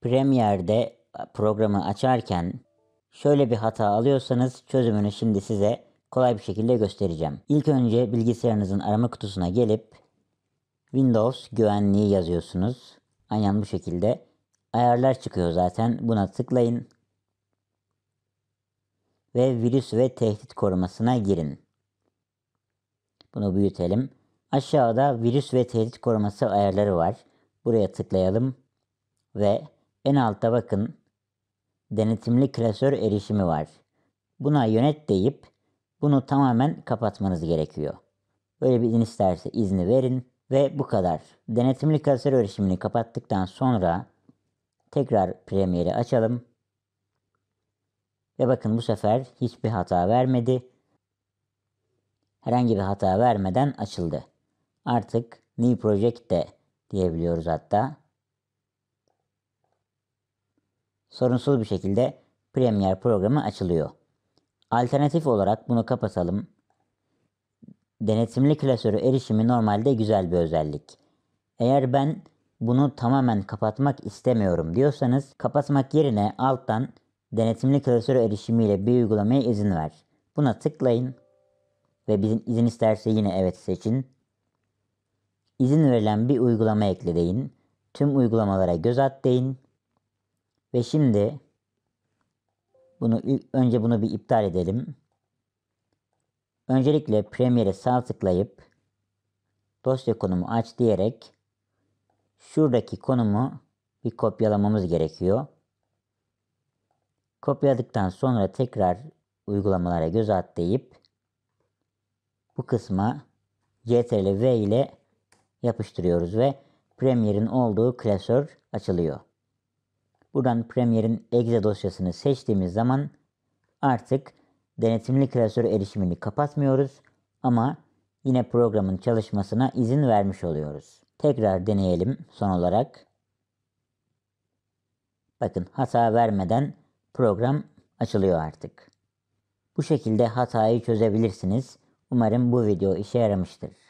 Premiere'de programı açarken şöyle bir hata alıyorsanız çözümünü şimdi size kolay bir şekilde göstereceğim. İlk önce bilgisayarınızın arama kutusuna gelip Windows güvenliği yazıyorsunuz. Aynen bu şekilde. Ayarlar çıkıyor zaten. Buna tıklayın. Ve virüs ve tehdit korumasına girin. Bunu büyütelim. Aşağıda virüs ve tehdit koruması ayarları var. Buraya tıklayalım ve en alta bakın denetimli klasör erişimi var. Buna yönet deyip bunu tamamen kapatmanız gerekiyor. Böyle bir izin isterse izni verin ve bu kadar. Denetimli klasör erişimini kapattıktan sonra tekrar Premiere'i açalım. Ve bakın bu sefer hiçbir hata vermedi. Herhangi bir hata vermeden açıldı. Artık New Project de diyebiliyoruz hatta. Sorunsuz bir şekilde Premiere programı açılıyor. Alternatif olarak bunu kapatalım. Denetimli klasörü erişimi normalde güzel bir özellik. Eğer ben bunu tamamen kapatmak istemiyorum diyorsanız kapatmak yerine alttan denetimli klasörü erişimiyle bir uygulamaya izin ver. Buna tıklayın ve bizim izin isterse yine evet seçin izin verilen bir uygulama ekle deyin. Tüm uygulamalara göz at deyin. Ve şimdi bunu ilk önce bunu bir iptal edelim. Öncelikle Premiere'e sağ tıklayıp dosya konumu aç diyerek şuradaki konumu bir kopyalamamız gerekiyor. Kopyaladıktan sonra tekrar uygulamalara göz at deyip bu kısma CTRL V ile yapıştırıyoruz ve Premier'in olduğu klasör açılıyor. Buradan Premier'in exe dosyasını seçtiğimiz zaman artık denetimli klasör erişimini kapatmıyoruz ama yine programın çalışmasına izin vermiş oluyoruz. Tekrar deneyelim son olarak. Bakın hata vermeden program açılıyor artık. Bu şekilde hatayı çözebilirsiniz. Umarım bu video işe yaramıştır.